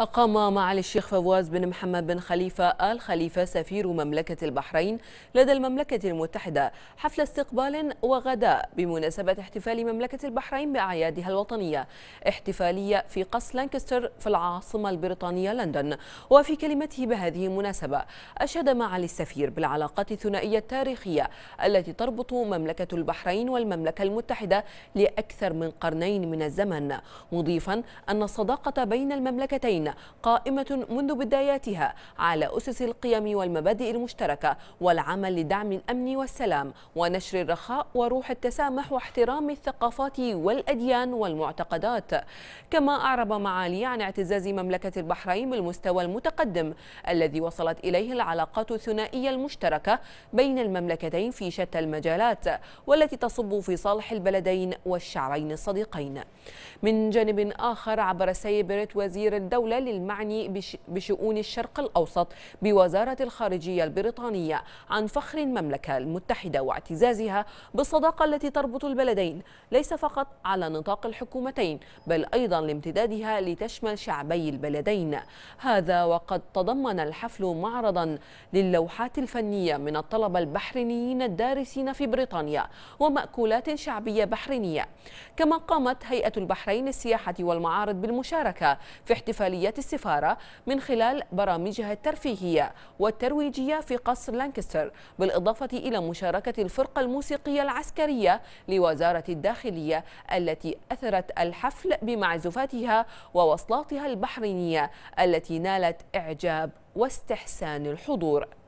أقام معالي الشيخ فواز بن محمد بن خليفة آل خليفة سفير مملكة البحرين لدى المملكة المتحدة حفل استقبال وغداء بمناسبة احتفال مملكة البحرين بأعيادها الوطنية احتفالية في قصر لانكستر في العاصمة البريطانية لندن وفي كلمته بهذه المناسبة أشاد معالي السفير بالعلاقات الثنائية التاريخية التي تربط مملكة البحرين والمملكة المتحدة لأكثر من قرنين من الزمن مضيفا أن الصداقة بين المملكتين قائمة منذ بداياتها على أسس القيم والمبادئ المشتركة والعمل لدعم الأمن والسلام ونشر الرخاء وروح التسامح واحترام الثقافات والأديان والمعتقدات كما أعرب معالي عن اعتزاز مملكة البحرين بالمستوى المتقدم الذي وصلت إليه العلاقات الثنائية المشتركة بين المملكتين في شتى المجالات والتي تصب في صالح البلدين والشعبين الصديقين من جانب آخر عبر سيبرت وزير الدولة الدولة للمعني بشؤون الشرق الأوسط بوزارة الخارجية البريطانية عن فخر المملكة المتحدة واعتزازها بالصداقة التي تربط البلدين ليس فقط على نطاق الحكومتين بل أيضا لامتدادها لتشمل شعبي البلدين هذا وقد تضمن الحفل معرضا للوحات الفنية من الطلبة البحرينيين الدارسين في بريطانيا ومأكولات شعبية بحرينية كما قامت هيئة البحرين السياحة والمعارض بالمشاركة في احتفالية هوية السفارة من خلال برامجها الترفيهية والترويجية في قصر لانكستر بالإضافة إلى مشاركة الفرقة الموسيقية العسكرية لوزارة الداخلية التي أثرت الحفل بمعزوفاتها ووصلاتها البحرينية التي نالت إعجاب واستحسان الحضور